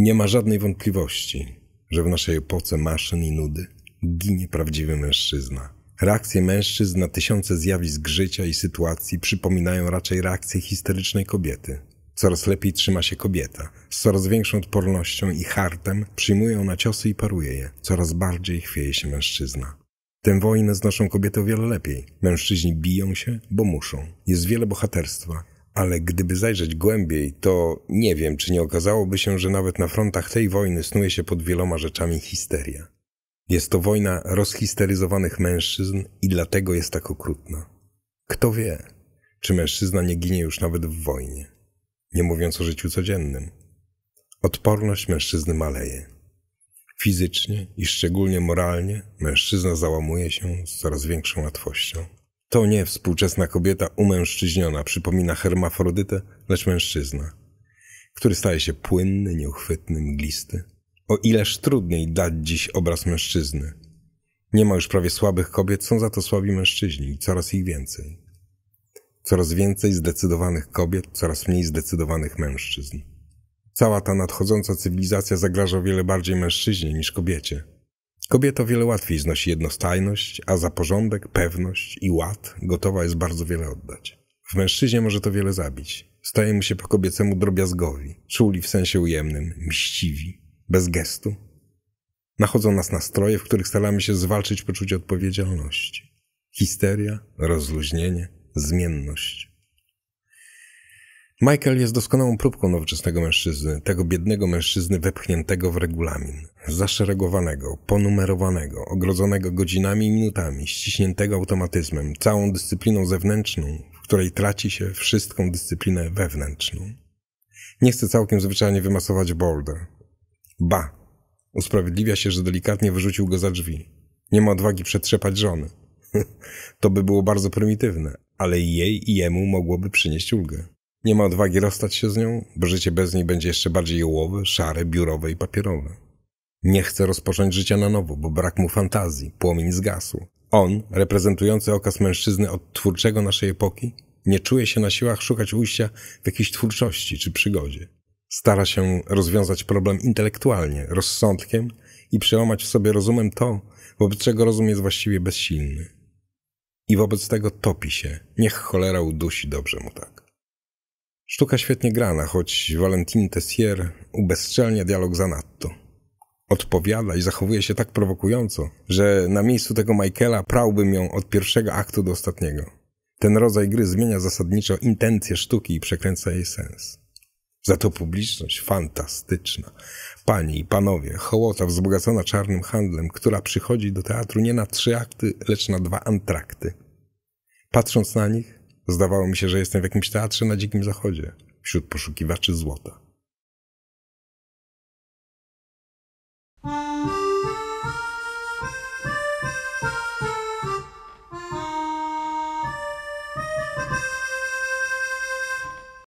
Nie ma żadnej wątpliwości, że w naszej epoce maszyn i nudy ginie prawdziwy mężczyzna. Reakcje mężczyzn na tysiące zjawisk życia i sytuacji przypominają raczej reakcje histerycznej kobiety. Coraz lepiej trzyma się kobieta. Z coraz większą odpornością i hartem przyjmuje ona ciosy i paruje je. Coraz bardziej chwieje się mężczyzna. Tę wojnę znoszą kobiety o wiele lepiej. Mężczyźni biją się, bo muszą. Jest wiele bohaterstwa, ale gdyby zajrzeć głębiej, to nie wiem, czy nie okazałoby się, że nawet na frontach tej wojny snuje się pod wieloma rzeczami histeria. Jest to wojna rozhisteryzowanych mężczyzn i dlatego jest tak okrutna. Kto wie, czy mężczyzna nie ginie już nawet w wojnie nie mówiąc o życiu codziennym. Odporność mężczyzny maleje. Fizycznie i szczególnie moralnie mężczyzna załamuje się z coraz większą łatwością. To nie współczesna kobieta umężczyźniona przypomina hermafrodytę, lecz mężczyzna, który staje się płynny, nieuchwytny, mglisty. O ileż trudniej dać dziś obraz mężczyzny. Nie ma już prawie słabych kobiet, są za to słabi mężczyźni i coraz ich więcej. Coraz więcej zdecydowanych kobiet, coraz mniej zdecydowanych mężczyzn. Cała ta nadchodząca cywilizacja zagraża o wiele bardziej mężczyźnie niż kobiecie. Kobieta wiele łatwiej znosi jednostajność, a za porządek, pewność i ład gotowa jest bardzo wiele oddać. W mężczyźnie może to wiele zabić. Staje mu się po kobiecemu drobiazgowi, czuli w sensie ujemnym, mściwi, bez gestu. Nachodzą nas nastroje, w których staramy się zwalczyć poczucie odpowiedzialności. Histeria, rozluźnienie, zmienność. Michael jest doskonałą próbką nowoczesnego mężczyzny, tego biednego mężczyzny wepchniętego w regulamin, zaszeregowanego, ponumerowanego, ogrodzonego godzinami i minutami, ściśniętego automatyzmem, całą dyscypliną zewnętrzną, w której traci się wszystką dyscyplinę wewnętrzną. Nie chce całkiem zwyczajnie wymasować Boulder. Ba! Usprawiedliwia się, że delikatnie wyrzucił go za drzwi. Nie ma odwagi przetrzepać żony. to by było bardzo prymitywne, ale jej i jemu mogłoby przynieść ulgę. Nie ma odwagi rozstać się z nią, bo życie bez niej będzie jeszcze bardziej jołowe, szare, biurowe i papierowe. Nie chce rozpocząć życia na nowo, bo brak mu fantazji, płomień zgasł. On, reprezentujący okaz mężczyzny od twórczego naszej epoki, nie czuje się na siłach szukać ujścia w jakiejś twórczości czy przygodzie. Stara się rozwiązać problem intelektualnie, rozsądkiem i przełamać w sobie rozumem to, wobec czego rozum jest właściwie bezsilny i wobec tego topi się. Niech cholera udusi dobrze mu tak. Sztuka świetnie grana, choć Valentin Tessier ubezczelnia dialog zanadto. Odpowiada i zachowuje się tak prowokująco, że na miejscu tego Michaela prałbym ją od pierwszego aktu do ostatniego. Ten rodzaj gry zmienia zasadniczo intencje sztuki i przekręca jej sens. Za to publiczność fantastyczna. Pani i panowie, hołota wzbogacona czarnym handlem, która przychodzi do teatru nie na trzy akty, lecz na dwa antrakty. Patrząc na nich, zdawało mi się, że jestem w jakimś teatrze na dzikim zachodzie, wśród poszukiwaczy złota.